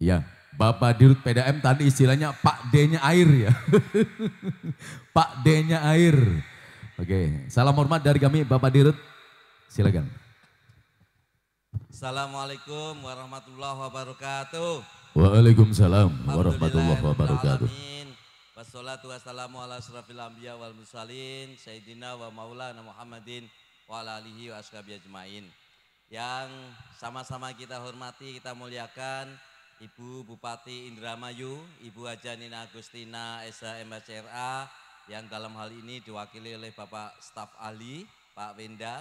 Ya, Bapak Dirut PDM tadi istilahnya Pak D-nya air ya. Pak D-nya air. Oke, salam hormat dari kami Bapak Dirut. Silakan. Assalamualaikum warahmatullahi wabarakatuh. Waalaikumsalam warahmatullahi wabarakatuh. Wassalatu wassalamu ala asrafil anbiya wal mursalin Sayyidina wa maulana Muhammadin wa ala alihi wa ajmain Yang sama-sama kita hormati, kita muliakan Ibu Bupati Indramayu, Ibu Haja Nina Agustina SH MHCRA yang dalam hal ini diwakili oleh Bapak Staf Ali, Pak Wenda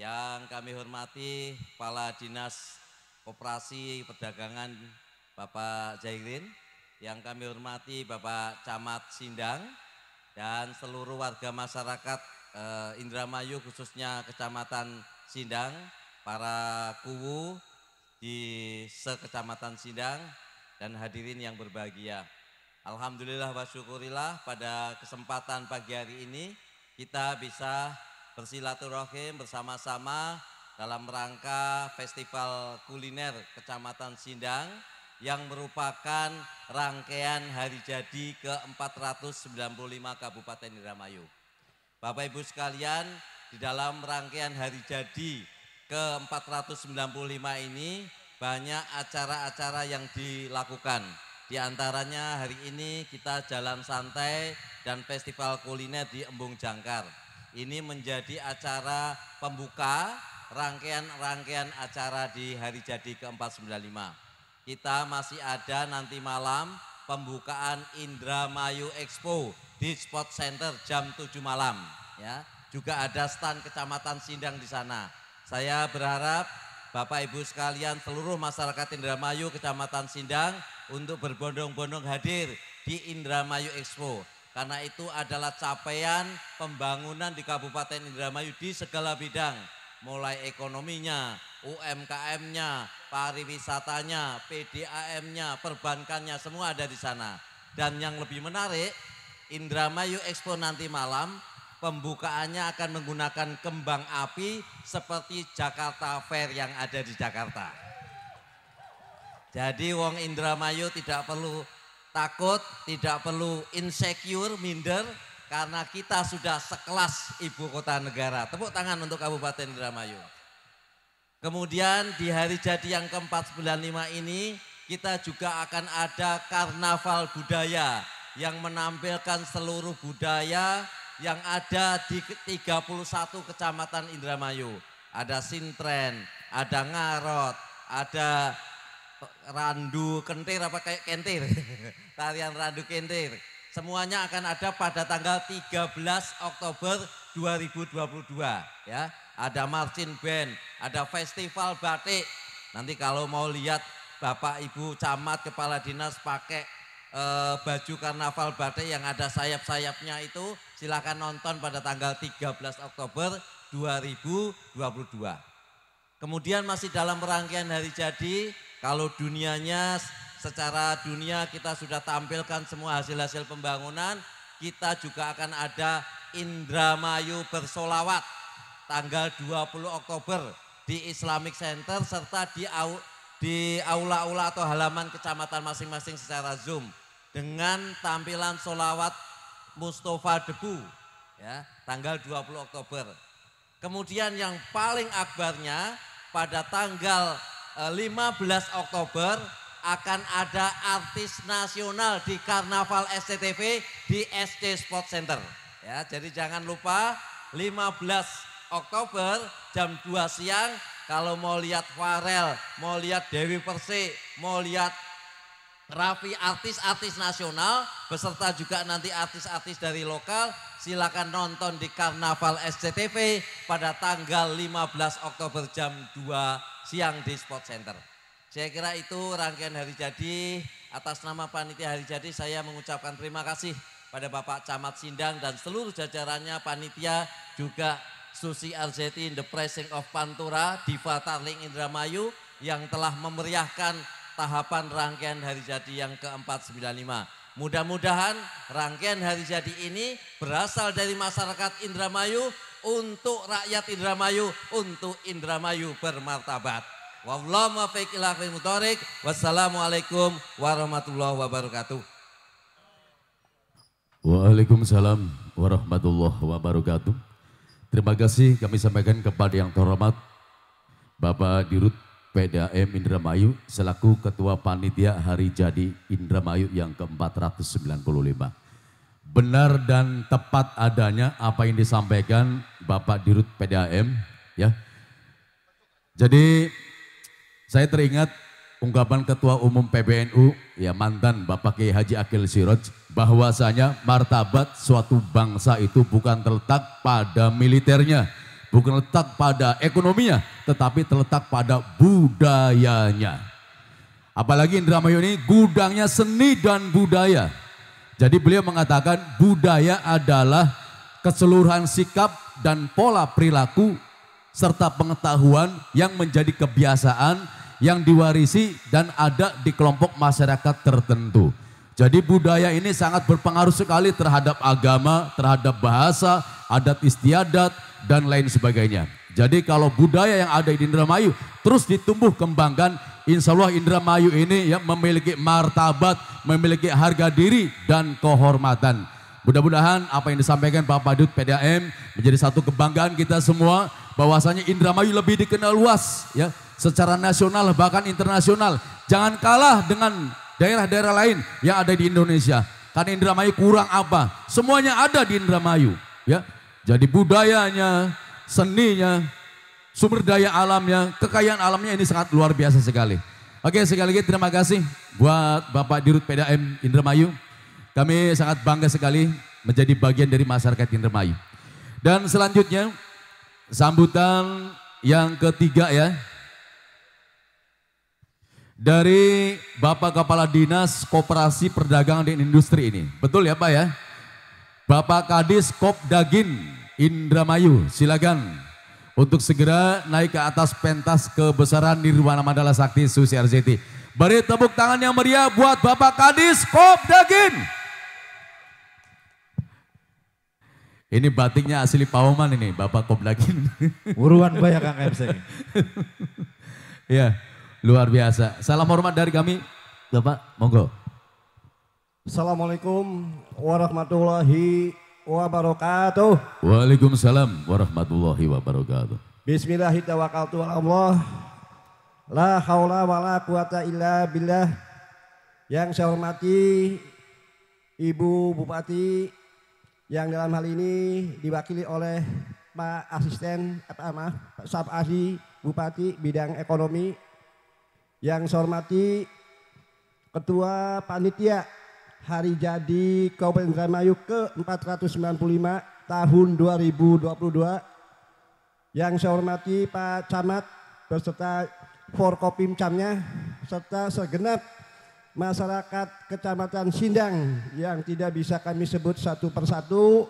yang kami hormati Kepala Dinas Koperasi Perdagangan Bapak Jairin yang kami hormati Bapak Camat Sindang dan seluruh warga masyarakat eh, Indramayu khususnya Kecamatan Sindang, para kubu di sekecamatan Sindang dan hadirin yang berbahagia. Alhamdulillah wa syukurillah pada kesempatan pagi hari ini kita bisa bersilaturahim bersama-sama dalam rangka Festival Kuliner Kecamatan Sindang yang merupakan rangkaian hari jadi ke-495 Kabupaten Indramayu. Bapak Ibu sekalian, di dalam rangkaian hari jadi ke-495 ini banyak acara-acara yang dilakukan. Di antaranya hari ini kita jalan santai dan festival kuliner di Embung Jangkar. Ini menjadi acara pembuka rangkaian-rangkaian acara di hari jadi ke-495. Kita masih ada nanti malam pembukaan Indramayu Expo di Spot Center jam 7 malam ya. Juga ada stand Kecamatan Sindang di sana saya berharap Bapak Ibu sekalian seluruh masyarakat Indramayu Kecamatan Sindang untuk berbondong-bondong hadir di Indramayu Expo. Karena itu adalah capaian pembangunan di Kabupaten Indramayu di segala bidang. Mulai ekonominya, UMKM-nya, pariwisatanya, PDAM-nya, perbankannya, semua ada di sana. Dan yang lebih menarik, Indramayu Expo nanti malam Pembukaannya akan menggunakan kembang api seperti Jakarta Fair yang ada di Jakarta. Jadi Wong Indramayu tidak perlu takut, tidak perlu insecure, minder, karena kita sudah sekelas ibu kota negara. Tepuk tangan untuk Kabupaten Indramayu. Kemudian di hari jadi yang ke-495 ini kita juga akan ada karnaval budaya yang menampilkan seluruh budaya yang ada di 31 kecamatan Indramayu. Ada Sintren, ada Ngarot, ada Randu Kentir apa kayak Kentir? Tarian Randu Kentir. Semuanya akan ada pada tanggal 13 Oktober 2022 ya. Ada marching band, ada festival batik. Nanti kalau mau lihat Bapak Ibu camat kepala dinas pakai eh, baju karnaval badai yang ada sayap-sayapnya itu silakan nonton pada tanggal 13 Oktober 2022. Kemudian masih dalam rangkaian hari jadi, kalau dunianya secara dunia kita sudah tampilkan semua hasil-hasil pembangunan, kita juga akan ada Indramayu bersolawat tanggal 20 Oktober di Islamic Center serta di di aula-aula atau halaman kecamatan masing-masing secara Zoom dengan tampilan solawat Mustafa Debu ya, tanggal 20 Oktober. Kemudian yang paling akbarnya pada tanggal 15 eh, Oktober akan ada artis nasional di Karnaval SCTV di SC Sport Center. Ya, jadi jangan lupa 15 Oktober jam 2 siang kalau mau lihat Farel, mau lihat Dewi Persik, mau lihat Raffi artis-artis nasional beserta juga nanti artis-artis dari lokal silakan nonton di Karnaval SCTV pada tanggal 15 Oktober jam 2 siang di Sport Center. Saya kira itu rangkaian hari jadi atas nama panitia hari jadi saya mengucapkan terima kasih pada Bapak Camat Sindang dan seluruh jajarannya panitia juga Susi Arzeti, in the Pressing of Pantura, Diva Tarling Indramayu yang telah memeriahkan tahapan rangkaian hari jadi yang ke-495. Mudah-mudahan rangkaian hari jadi ini berasal dari masyarakat Indramayu untuk rakyat Indramayu, untuk Indramayu bermartabat. Wassalamualaikum warahmatullahi wabarakatuh. Waalaikumsalam warahmatullahi wabarakatuh. Terima kasih kami sampaikan kepada yang terhormat Bapak Dirut PDAM Indramayu selaku Ketua Panitia Hari Jadi Indramayu yang ke-495. Benar dan tepat adanya apa yang disampaikan Bapak Dirut PDAM ya. Jadi saya teringat ungkapan Ketua Umum PBNU, ya mantan Bapak Kiai Haji Akil Siroj, bahwasanya martabat suatu bangsa itu bukan terletak pada militernya, bukan terletak pada ekonominya, tetapi terletak pada budayanya. Apalagi Indramayu ini gudangnya seni dan budaya. Jadi beliau mengatakan budaya adalah keseluruhan sikap dan pola perilaku serta pengetahuan yang menjadi kebiasaan yang diwarisi dan ada di kelompok masyarakat tertentu. Jadi budaya ini sangat berpengaruh sekali terhadap agama, terhadap bahasa, adat istiadat, dan lain sebagainya. Jadi kalau budaya yang ada di Indramayu terus ditumbuh kembangkan, insya Allah Indramayu ini ya memiliki martabat, memiliki harga diri dan kehormatan. Mudah-mudahan apa yang disampaikan Pak Padut PDAM menjadi satu kebanggaan kita semua bahwasanya Indramayu lebih dikenal luas ya secara nasional bahkan internasional. Jangan kalah dengan daerah-daerah lain yang ada di Indonesia. Karena Indramayu kurang apa? Semuanya ada di Indramayu, ya. Jadi budayanya, seninya, sumber daya alamnya, kekayaan alamnya ini sangat luar biasa sekali. Oke, sekali lagi terima kasih buat Bapak Dirut PdaM Indramayu. Kami sangat bangga sekali menjadi bagian dari masyarakat Indramayu. Dan selanjutnya sambutan yang ketiga ya, dari Bapak Kepala Dinas Koperasi Perdagangan dan Industri ini. Betul ya Pak ya? Bapak Kadis Kopdagin Indramayu, silakan untuk segera naik ke atas pentas kebesaran Nirwana Mandala Sakti Susi RZT. Beri tepuk tangan yang meriah buat Bapak Kadis Kopdagin. Ini batiknya asli Pawoman ini, Bapak Kopdagin. Uruan banyak Kang MC. Iya. Luar biasa. Salam hormat dari kami, Bapak. Monggo. Assalamualaikum warahmatullahi wabarakatuh. Waalaikumsalam warahmatullahi wabarakatuh. Bismillahirrahmanirrahim. La haula wa la quwata illa billah. Yang saya hormati Ibu Bupati yang dalam hal ini diwakili oleh Pak Asisten apa Pak Sab Bupati Bidang Ekonomi yang saya hormati Ketua Panitia Hari Jadi Kabupaten Indramayu ke-495 tahun 2022. Yang saya hormati Pak Camat beserta Forkopim Camnya serta segenap masyarakat Kecamatan Sindang yang tidak bisa kami sebut satu persatu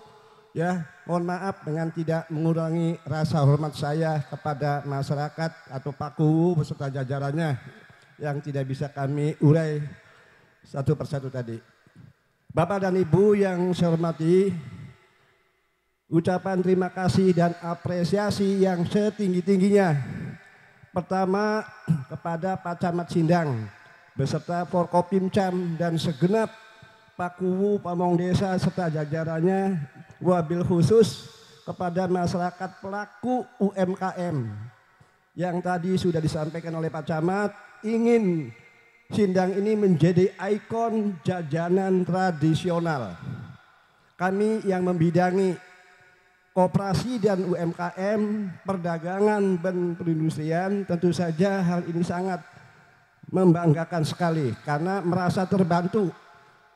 ya mohon maaf dengan tidak mengurangi rasa hormat saya kepada masyarakat atau paku beserta jajarannya yang tidak bisa kami urai satu persatu tadi. Bapak dan Ibu yang saya hormati, ucapan terima kasih dan apresiasi yang setinggi-tingginya. Pertama kepada Pak Camat Sindang beserta Forkopimcam dan segenap Pak Pakuwu Pamong Desa serta jajarannya wabil khusus kepada masyarakat pelaku UMKM yang tadi sudah disampaikan oleh Pak Camat ingin Sindang ini menjadi ikon jajanan tradisional. Kami yang membidangi koperasi dan UMKM, perdagangan dan perindustrian tentu saja hal ini sangat membanggakan sekali karena merasa terbantu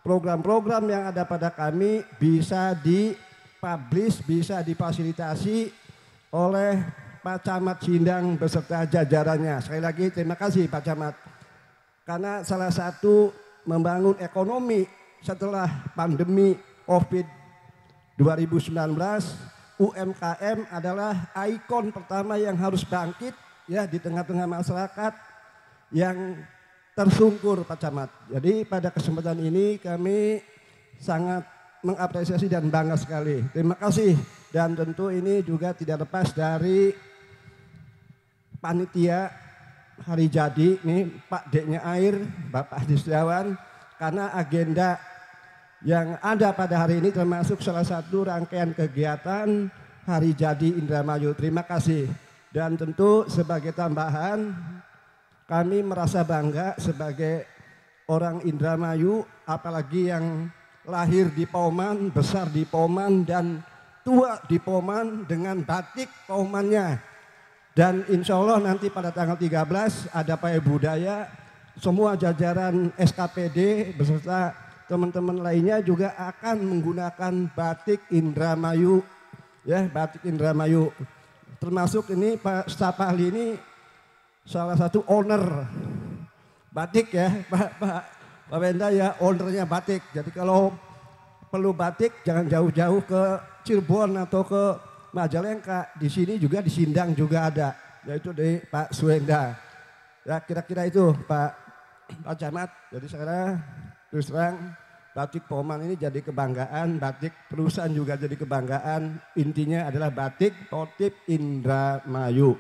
program-program yang ada pada kami bisa di publish bisa difasilitasi oleh Pak Camat Sindang beserta jajarannya. Sekali lagi terima kasih Pak Camat. Karena salah satu membangun ekonomi setelah pandemi COVID 19 UMKM adalah ikon pertama yang harus bangkit ya di tengah-tengah masyarakat yang tersungkur Pak Camat. Jadi pada kesempatan ini kami sangat mengapresiasi dan bangga sekali. Terima kasih. Dan tentu ini juga tidak lepas dari panitia hari jadi ini Pak Deknya Air, Bapak Hadi Setiawan karena agenda yang ada pada hari ini termasuk salah satu rangkaian kegiatan hari jadi Indramayu. Terima kasih. Dan tentu sebagai tambahan kami merasa bangga sebagai orang Indramayu apalagi yang lahir di Poman, besar di Poman, dan tua di Poman dengan batik Pomannya. Dan insya Allah nanti pada tanggal 13 ada Pak Budaya, semua jajaran SKPD beserta teman-teman lainnya juga akan menggunakan batik Indramayu. Ya, batik Indramayu. Termasuk ini Pak Staf ini salah satu owner batik ya Pak, Pak Pak Wenda ya ownernya batik. Jadi kalau perlu batik jangan jauh-jauh ke Cirebon atau ke Majalengka. Di sini juga di Sindang juga ada. Yaitu dari Pak Suenda. Ya kira-kira itu Pak, Pak Camat. Jadi sekarang terus terang batik Poman ini jadi kebanggaan, batik perusahaan juga jadi kebanggaan. Intinya adalah batik Potip Mayu.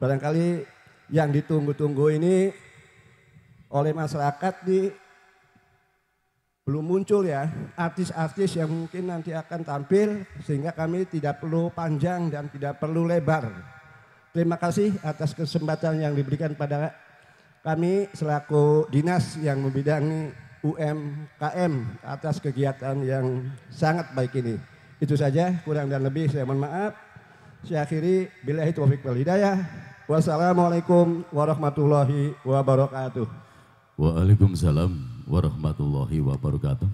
Barangkali yang ditunggu-tunggu ini oleh masyarakat di belum muncul ya artis-artis yang mungkin nanti akan tampil sehingga kami tidak perlu panjang dan tidak perlu lebar. Terima kasih atas kesempatan yang diberikan pada kami selaku dinas yang membidangi UMKM atas kegiatan yang sangat baik ini. Itu saja kurang dan lebih saya mohon maaf. Saya akhiri bila itu wal hidayah. Wassalamualaikum warahmatullahi wabarakatuh. Waalaikumsalam warahmatullahi wabarakatuh.